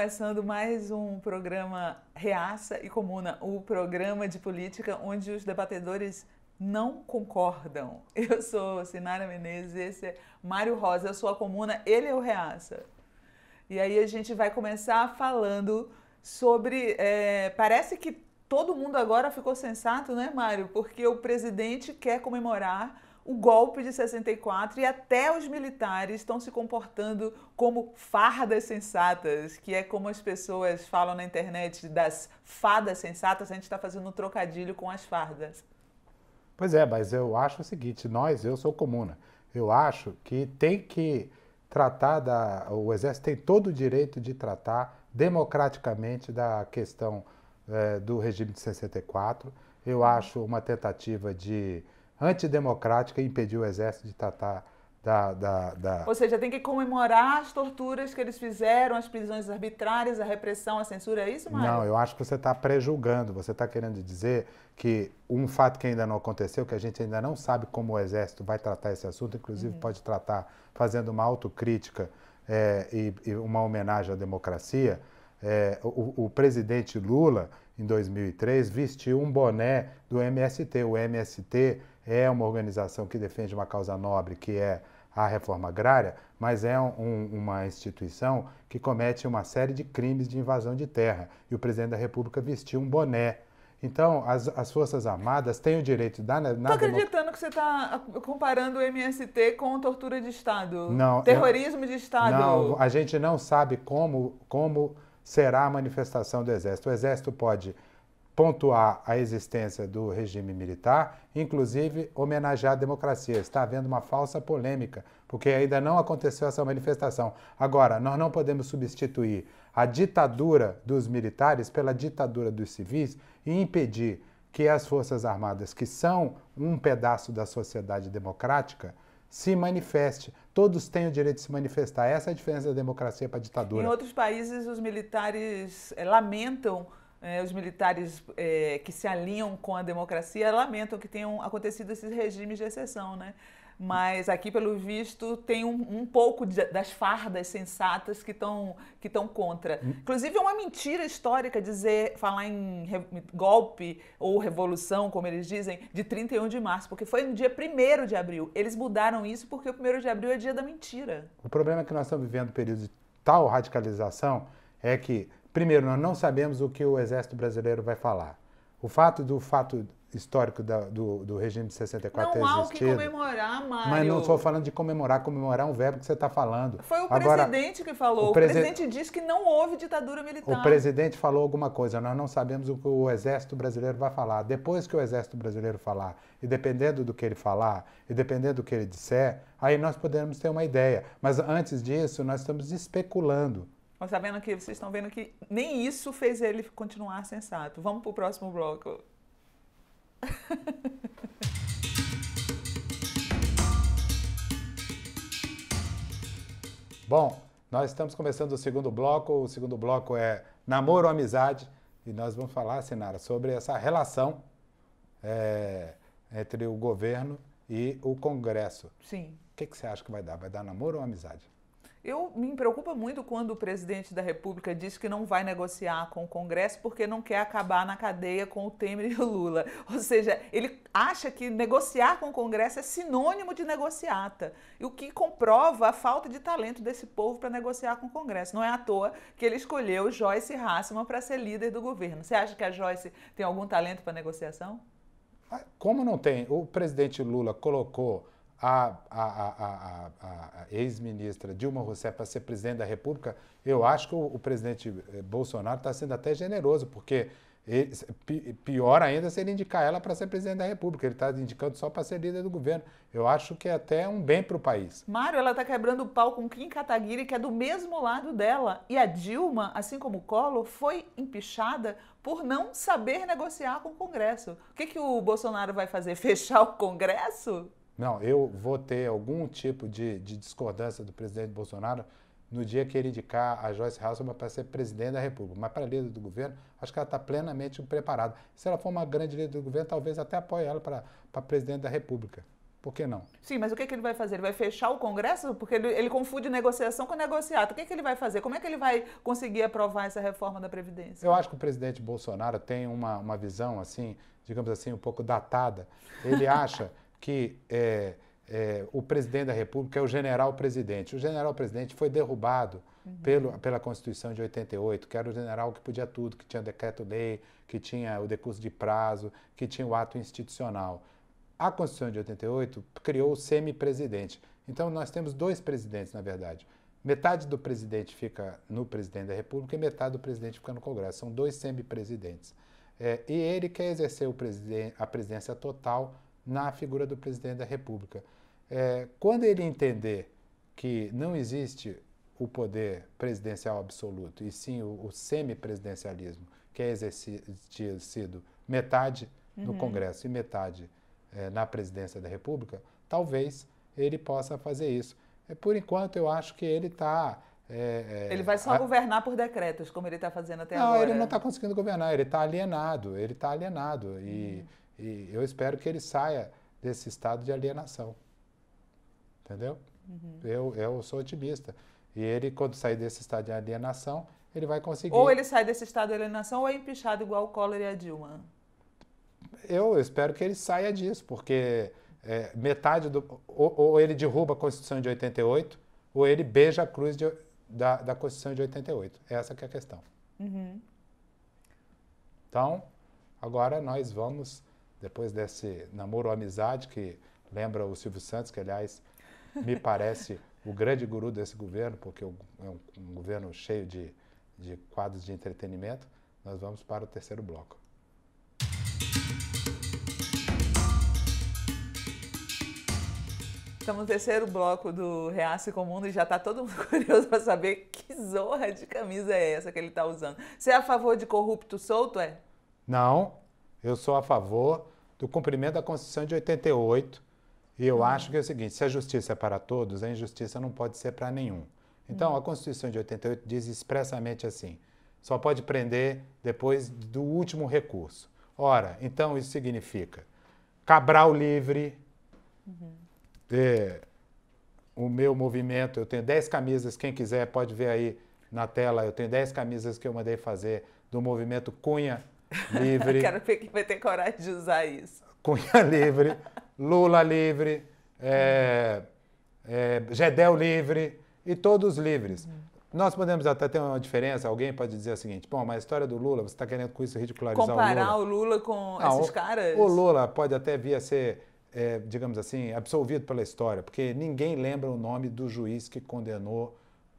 começando mais um programa Reaça e Comuna, o programa de política onde os debatedores não concordam. Eu sou Sinara Menezes, esse é Mário Rosa, eu sou a Comuna, ele é o Reaça. E aí a gente vai começar falando sobre. É, parece que todo mundo agora ficou sensato, né, Mário? Porque o presidente quer comemorar o golpe de 64 e até os militares estão se comportando como fardas sensatas, que é como as pessoas falam na internet das fadas sensatas, a gente está fazendo um trocadilho com as fardas. Pois é, mas eu acho o seguinte: nós, eu sou comuna, eu acho que tem que tratar da. O Exército tem todo o direito de tratar democraticamente da questão eh, do regime de 64. Eu uhum. acho uma tentativa de antidemocrática e impediu o exército de tratar da, da, da... Ou seja, tem que comemorar as torturas que eles fizeram, as prisões arbitrárias, a repressão, a censura, é isso, Mário? Não, eu acho que você está prejulgando, você está querendo dizer que um fato que ainda não aconteceu, que a gente ainda não sabe como o Exército vai tratar esse assunto, inclusive uhum. pode tratar fazendo uma autocrítica é, e, e, uma homenagem à democracia. É, o, o presidente Lula, em 2003, vestiu um boné do MST. O MST é uma organização que defende uma causa nobre, que é a reforma agrária, mas é um, uma instituição que comete uma série de crimes de invasão de terra. E o presidente da República vestiu um boné. Então, as, as Forças Armadas têm o direito da. Estou acreditando que você está comparando o MST com tortura de Estado. Não. Terrorismo eu, de Estado. Não, a gente não sabe como, como será a manifestação do Exército. O Exército pode pontuar a existência do regime militar, inclusive homenagear a democracia. Está havendo uma falsa polêmica, porque ainda não aconteceu essa manifestação. Agora, nós não podemos substituir a ditadura dos militares pela ditadura dos civis e impedir que as Forças Armadas, que são um pedaço da sociedade democrática, se manifeste. Todos têm o direito de se manifestar. Essa é a diferença da democracia para a ditadura. Em outros países, os militares eh, lamentam é, os militares é, que se alinham com a democracia lamentam que tenham acontecido esses regimes de exceção, né? Mas aqui, pelo visto, tem um, um pouco de, das fardas sensatas que estão que tão contra. Hum. Inclusive, é uma mentira histórica dizer, falar em re, golpe ou revolução, como eles dizem, de 31 de março, porque foi no dia 1 de abril. Eles mudaram isso porque o 1 de abril é dia da mentira. O problema é que nós estamos vivendo um período de tal radicalização é que Primeiro, nós não sabemos o que o Exército Brasileiro vai falar. O fato do fato histórico da, do, do regime de 64 não ter existido. Não há o que comemorar, Mário. Mas não estou falando de comemorar. Comemorar é um verbo que você está falando. Foi o Agora, presidente que falou. O, presi... o, presidente diz que não houve ditadura militar. O presidente falou alguma coisa. Nós não sabemos o que o Exército Brasileiro vai falar. Depois que o Exército Brasileiro falar, e dependendo do que ele falar, e dependendo do que ele disser, aí nós podemos ter uma ideia. Mas antes disso, nós estamos especulando. Mas tá vendo que vocês estão vendo que nem isso fez ele continuar sensato. Vamos pro próximo bloco. Bom, nós estamos começando o segundo bloco. O segundo bloco é namoro ou amizade. E nós vamos falar, Sinara, sobre essa relação é, entre o governo e o Congresso. Sim. O que, que você acha que vai dar? Vai dar namoro ou amizade? Eu me preocupa muito quando o presidente da República diz que não vai negociar com o Congresso porque não quer acabar na cadeia com o Temer e o Lula. Ou seja, ele acha que negociar com o Congresso é sinônimo de negociata, e o que comprova a falta de talento desse povo para negociar com o Congresso. Não é à toa que ele escolheu Joyce Hasselman para ser líder do governo. Você acha que a Joyce tem algum talento para negociação? Ah, como não tem? O presidente Lula colocou a, a, a, a ex-ministra Dilma Rousseff para ser presidente da República, eu acho que o, o presidente eh, Bolsonaro está sendo até generoso, porque ele, pior ainda se ele indicar ela para ser presidente da República. Ele está indicando só para ser líder do governo. Eu acho que é até um bem para o país. Mário, ela está quebrando o pau com Kim Kataguiri, que é do mesmo lado dela. E a Dilma, assim como o Collor, foi empichada por não saber negociar com o Congresso. O que, que o Bolsonaro vai fazer? Fechar o Congresso? não, eu vou ter algum tipo de, de discordância do presidente Bolsonaro no dia que ele indicar a Joyce Hasselman para ser presidente da República. Mas para líder do governo, acho que ela está plenamente preparada. Se ela for uma grande líder do governo, talvez até apoie ela para, presidente da República. Por que não? Sim, mas o que, que ele vai fazer? Ele vai fechar o Congresso? Porque ele, ele confunde negociação com negociato. O que, que ele vai fazer? Como é que ele vai conseguir aprovar essa reforma da Previdência? Eu acho que o presidente Bolsonaro tem uma, uma visão, assim, digamos assim, um pouco datada. Ele acha que é, é, o presidente da República é o general-presidente. O general-presidente foi derrubado uhum. pelo, pela Constituição de 88, que era o general que podia tudo, que tinha decreto-lei, que tinha o decurso de prazo, que tinha o ato institucional. A Constituição de 88 criou o semi-presidente. Então, nós temos dois presidentes, na verdade. Metade do presidente fica no presidente da República e metade do presidente fica no Congresso. São dois semi-presidentes. É, e ele quer exercer presiden a presidência total na figura do presidente da República. É, quando ele entender que não existe o poder presidencial absoluto, e sim o, o semipresidencialismo, que é exercido metade uhum. no Congresso e metade é, na presidência da República, talvez ele possa fazer isso. É, por enquanto, eu acho que ele está. É, é, ele vai só a... governar por decretos, como ele está fazendo até não, agora. Não, ele não está conseguindo governar, ele está alienado, ele está alienado. E, uhum. E eu espero que ele saia desse estado de alienação. Entendeu? Uhum. Eu, eu sou otimista. E ele, quando sair desse estado de alienação, ele vai conseguir. Ou ele sai desse estado de alienação ou é empichado igual o Collor e a Dilma. Eu espero que ele saia disso, porque é, metade do. Ou, ou, ele derruba a Constituição de 88, ou ele beija a cruz de, da, da Constituição de 88. É essa que é a questão. Uhum. Então, agora nós vamos depois desse namoro ou amizade que lembra o Silvio Santos, que aliás me parece o grande guru desse governo, porque é, é um, um governo cheio de, de quadros de entretenimento, nós vamos para o terceiro bloco. Estamos no terceiro bloco do Reace com o Mundo e já está todo mundo curioso para saber que zorra de camisa é essa que ele está usando. Você é a favor de corrupto solto, é? Não, eu sou a favor do cumprimento da Constituição de 88 e eu uhum. acho que é o seguinte: se a justiça é para todos, a injustiça não pode ser para nenhum. Então, uhum. a Constituição de 88 diz expressamente assim: só pode prender depois do último recurso. Ora, então isso significa Cabral livre. Uhum. É, o meu movimento, eu tenho 10 camisas, quem quiser pode ver aí na tela, eu tenho 10 camisas que eu mandei fazer do movimento Cunha livre. Quero ver quem vai ter coragem de usar isso. Cunha livre, Lula livre, é, é, Gedel livre e todos livres. Hum. Nós podemos até ter uma diferença, alguém pode dizer o seguinte, bom, mas a história do Lula, você está querendo com isso ridicularizar Comparar o Lula? Comparar o Lula com Não, ah, esses caras? O Lula pode até vir a ser, é, digamos assim, absolvido pela história, porque ninguém lembra o nome do juiz que condenou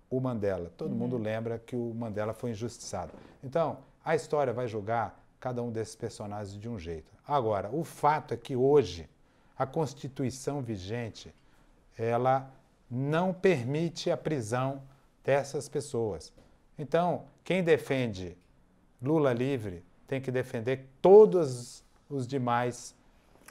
o Mandela. Todo uhum. mundo lembra que o Mandela foi injustiçado. Então, a história vai julgar cada um desses personagens de um jeito. Agora, o fato é que hoje a Constituição vigente ela não permite a prisão dessas pessoas. Então, quem defende Lula livre tem que defender todos os demais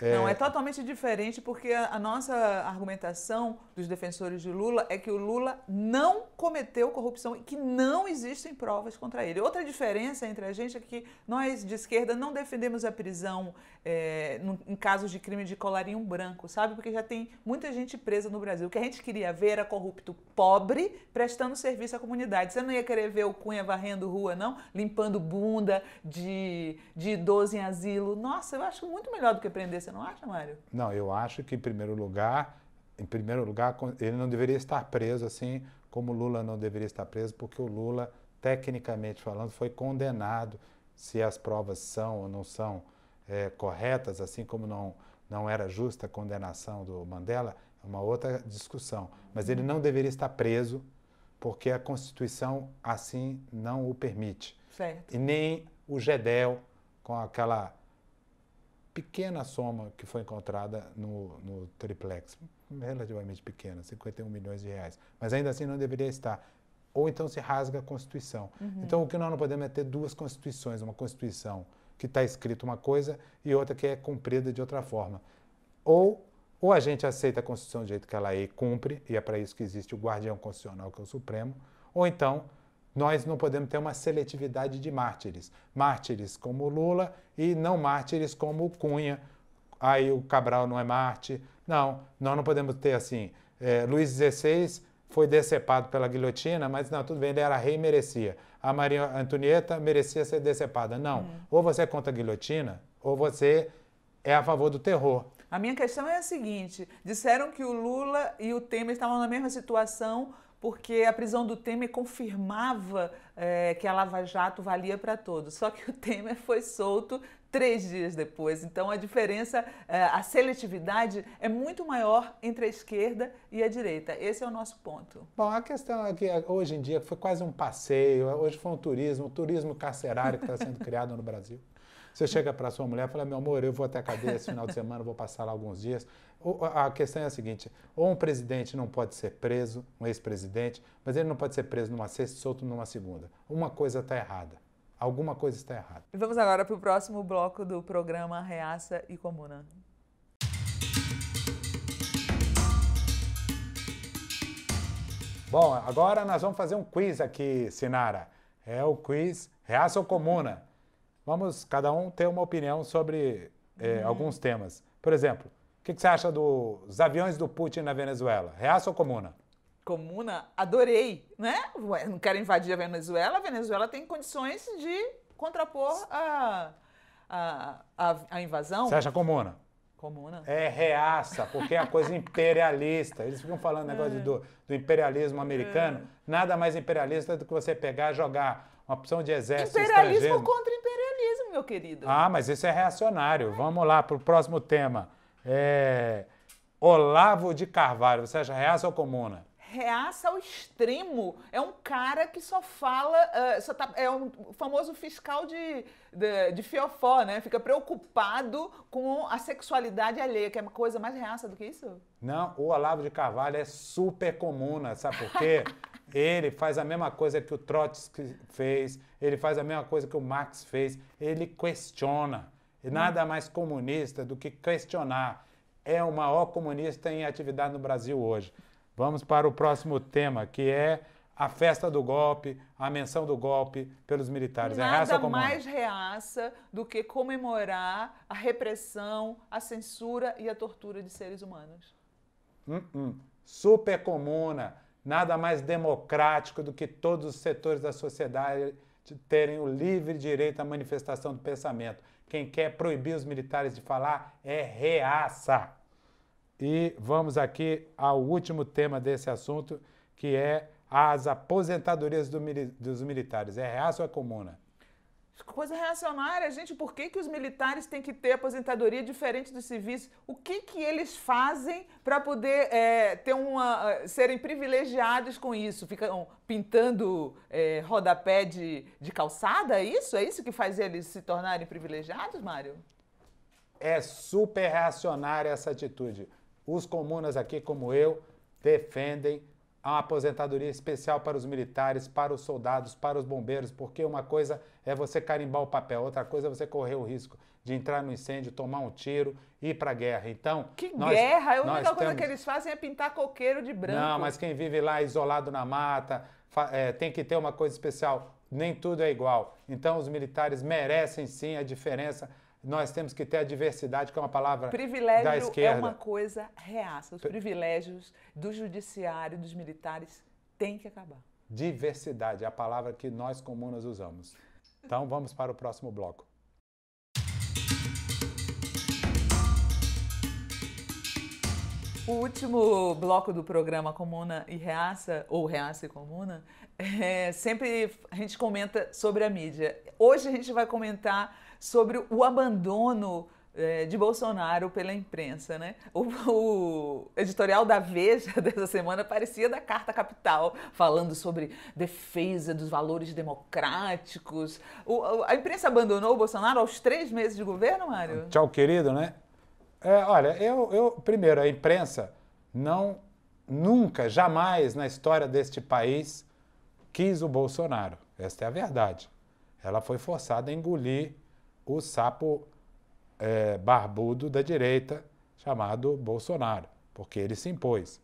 é... Não, é totalmente diferente porque a, a nossa argumentação dos defensores de Lula é que o Lula não cometeu corrupção e que não existem provas contra ele. Outra diferença entre a gente é que nós de esquerda não defendemos a prisão é, no, em casos de crime de colarinho branco, sabe? Porque já tem muita gente presa no Brasil. O que a gente queria ver era corrupto pobre prestando serviço à comunidade. Você não ia querer ver o Cunha varrendo rua, não? Limpando bunda de, de idoso em asilo. Nossa, eu acho muito melhor do que prender você não acha, Mário? Não, eu acho que em primeiro lugar, em primeiro lugar, ele não deveria estar preso assim como Lula não deveria estar preso, porque o Lula, tecnicamente falando, foi condenado se as provas são ou não são é, corretas, assim como não não era justa a condenação do Mandela, é uma outra discussão. Mas ele não deveria estar preso, porque a Constituição assim não o permite. Certo. E nem o GEDEL, com aquela pequena soma que foi encontrada no, no triplex, relativamente pequena, 51 milhões de reais. Mas ainda assim não deveria estar. Ou então se rasga a Constituição. Uhum. Então o que nós não podemos é ter duas Constituições, uma Constituição que está escrita uma coisa e outra que é cumprida de outra forma. Ou, ou a gente aceita a Constituição do jeito que ela é e cumpre, e é para isso que existe o guardião constitucional, que é o Supremo, ou então nós não podemos ter uma seletividade de mártires. Mártires como Lula e não mártires como Cunha. Aí o Cabral não é Marte. Não, nós não podemos ter assim. É, Luiz XVI foi decepado pela guilhotina, mas não, tudo bem, ele era rei e merecia. A Maria Antonieta merecia ser decepada. Não. Hum. Ou você é contra a guilhotina, ou você é a favor do terror. A minha questão é a seguinte: disseram que o Lula e o Temer estavam na mesma situação porque a prisão do Temer confirmava é, que a Lava Jato valia para todos. Só que o Temer foi solto três dias depois. Então a diferença, é, a seletividade é muito maior entre a esquerda e a direita. Esse é o nosso ponto. Bom, a questão é que é, hoje em dia foi quase um passeio, hoje foi um turismo, um turismo carcerário que está sendo criado no Brasil. Você chega para sua mulher e fala: Meu amor, eu vou até a cadeia esse final de semana, vou passar lá alguns dias a questão é a seguinte: ou um presidente não pode ser preso, um ex-presidente, mas ele não pode ser preso numa sexta e solto numa segunda. Uma coisa está errada. Alguma coisa está errada. E vamos agora para o próximo bloco do programa Reaça e Comuna. Bom, agora nós vamos fazer um quiz aqui, Sinara. É o quiz Reaça ou Comuna. Vamos cada um ter uma opinião sobre eh, uhum. alguns temas. Por exemplo, que, que você acha dos aviões do Putin na Venezuela? Reaça ou comuna? Comuna, adorei, né? Ué, não quero invadir a Venezuela, a Venezuela tem condições de contrapor a, a, a, a invasão. Você acha comuna? Comuna. É reaça, porque é a coisa imperialista. Eles ficam falando negócio é. do, do, imperialismo americano. É. Nada mais imperialista do que você pegar jogar uma opção de exército Imperialismo contra imperialismo, meu querido. Ah, mas isso é reacionário. Vamos lá para o próximo tema. É... Olavo de Carvalho, você acha reaça ou comuna? reaça ao extremo. É um cara que só fala, uh, só tá, é um famoso fiscal de, de, de, fiofó, né? Fica preocupado com a sexualidade alheia, que é uma coisa mais reaça do que isso? Não, o Olavo de Carvalho é super comuna, sabe por quê? ele faz a mesma coisa que o Trotsky fez, ele faz a mesma coisa que o Marx fez, ele questiona. E nada mais comunista do que questionar. É o maior comunista em atividade no Brasil hoje. Vamos para o próximo tema, que é a festa do golpe, a menção do golpe pelos militares. É nada é reaça ou mais reaça do que comemorar a repressão, a censura e a tortura de seres humanos. Uh -uh. Super comuna, nada mais democrático do que todos os setores da sociedade terem o livre direito à manifestação do pensamento. Quem quer proibir os militares de falar é reaça. E vamos aqui ao último tema desse assunto, que é as aposentadorias do, dos militares. É reaça ou é comuna? Coisa reacionária, gente, por que, que os militares têm que ter aposentadoria diferente dos civis? O que, que eles fazem para poder é, ter uma, eh, serem privilegiados com isso? Ficam pintando é, rodapé de, de calçada? É isso? É isso que faz eles se tornarem privilegiados, Mário? É super reacionária essa atitude. Os comunas aqui, como eu, defendem a aposentadoria especial para os militares, para os soldados, para os bombeiros, porque uma coisa é você carimbar o papel, outra coisa é você correr o risco de entrar no incêndio, tomar um tiro, ir para a guerra. Então, que nós, guerra? A única coisa temos... que eles fazem é pintar coqueiro de branco. Não, mas quem vive lá isolado na mata é, tem que ter uma coisa especial. Nem tudo é igual. Então, os militares merecem sim a diferença nós temos que ter a diversidade, que é uma palavra Privilégio da é esquerda. é uma coisa reaça. Os privilégios do judiciário, dos militares, têm que acabar. Diversidade é a palavra que nós comunas usamos. Então vamos para o próximo bloco. O último bloco do programa Comuna e Reaça, ou Reaça e Comuna, é, sempre a gente comenta sobre a mídia. Hoje a gente vai comentar sobre o abandono é, de Bolsonaro pela imprensa, né? O, o, editorial da Veja dessa semana parecia da Carta Capital, falando sobre defesa dos valores democráticos. O, a imprensa abandonou o Bolsonaro aos três meses de governo, Mário? Tchau, querido, né? É, olha, eu, eu, primeiro, a imprensa não, nunca, jamais na história deste país quis o Bolsonaro. Esta é a verdade. Ela foi forçada a engolir o sapo é, barbudo da direita, chamado Bolsonaro, porque ele se impôs.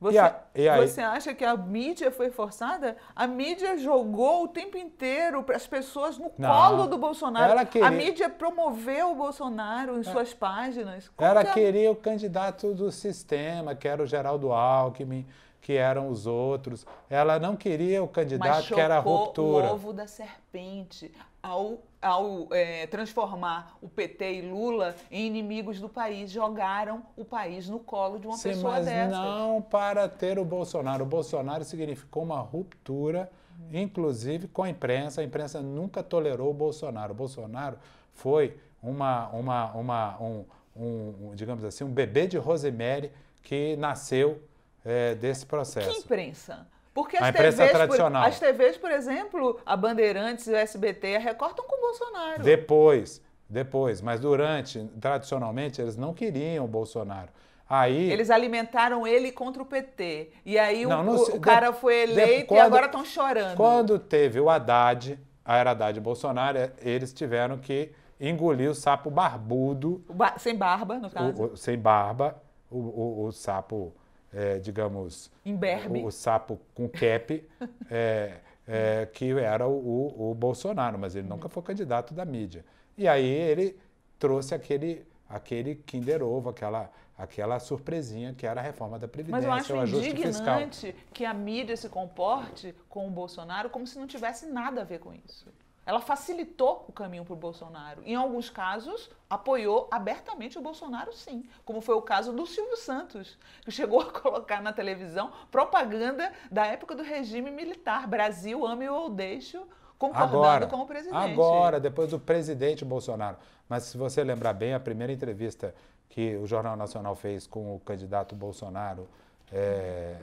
Você, e a, e aí... você acha que a mídia foi forçada? A mídia jogou o tempo inteiro para as pessoas no Não, colo do Bolsonaro. Queria... A mídia promoveu o Bolsonaro em é. suas páginas. Como ela que... queria o candidato do sistema, que era o Geraldo Alckmin, que eram os outros. Ela não queria o candidato Mas que era a ruptura. o ovo da serpente ao, ao é, transformar o PT e Lula em inimigos do país, jogaram o país no colo de uma Sim, pessoa mas Não para ter o Bolsonaro. O Bolsonaro significou uma ruptura, inclusive com a imprensa. A imprensa nunca tolerou o Bolsonaro. O Bolsonaro foi uma, uma, uma, um, um digamos assim, um bebê de Rosemary que nasceu é, desse processo. Que imprensa? Porque as, TVs, tradicional. Por, as TVs, por exemplo, a Bandeirantes, o SBT, a Record estão com o Bolsonaro. Depois, depois. Mas durante, tradicionalmente, eles não queriam o Bolsonaro. Aí, Eles alimentaram ele contra o PT. E aí não, o, não, o, cara foi eleito de, quando, e agora estão chorando. Quando teve o Haddad, a era Haddad e Bolsonaro, é, eles tiveram que engolir o sapo barbudo. O ba sem barba, no caso. O, sem barba, o, o sapo é, digamos, O, o, sapo com cap, é, é, que era o, o, Bolsonaro, mas ele nunca foi candidato da mídia. E aí ele trouxe aquele, aquele Kinder Ovo, aquela, aquela surpresinha que era a reforma da Previdência, Mas eu acho o indignante fiscal. que a mídia se comporte com o Bolsonaro como se não tivesse nada a ver com isso. Ela facilitou o caminho para o Bolsonaro. Em alguns casos, apoiou abertamente o Bolsonaro, sim. Como foi o caso do Silvio Santos, que chegou a colocar na televisão propaganda da época do regime militar. Brasil, ame ou deixo, concordando agora, com o presidente. Agora, depois do presidente Bolsonaro. Mas se você lembrar bem, a primeira entrevista que o Jornal Nacional fez com o candidato Bolsonaro é,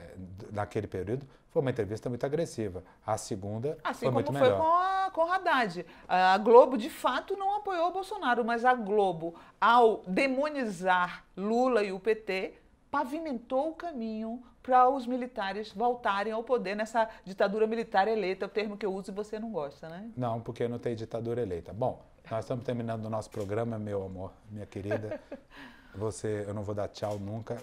naquele período, foi uma entrevista muito agressiva. A segunda assim foi muito melhor. Assim como foi com a, a Haddad. A Globo, de fato, não apoiou o Bolsonaro, mas a Globo, ao demonizar Lula e o PT, pavimentou o caminho para os militares voltarem ao poder nessa ditadura militar eleita, o termo que eu uso e você não gosta, né? Não, porque não tem ditadura eleita. Bom, nós estamos terminando o nosso programa, meu amor, minha querida. Você, eu não vou dar tchau nunca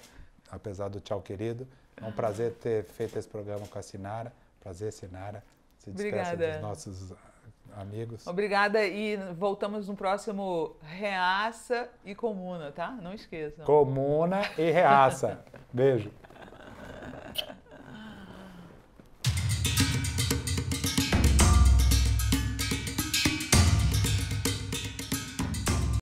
apesar do tchau querido. É um prazer ter feito esse programa com a Sinara. Prazer, Sinara. Se despeça Obrigada. dos nossos amigos. Obrigada e voltamos no próximo Reaça e Comuna, tá? Não esqueçam. Comuna e Reaça. Beijo.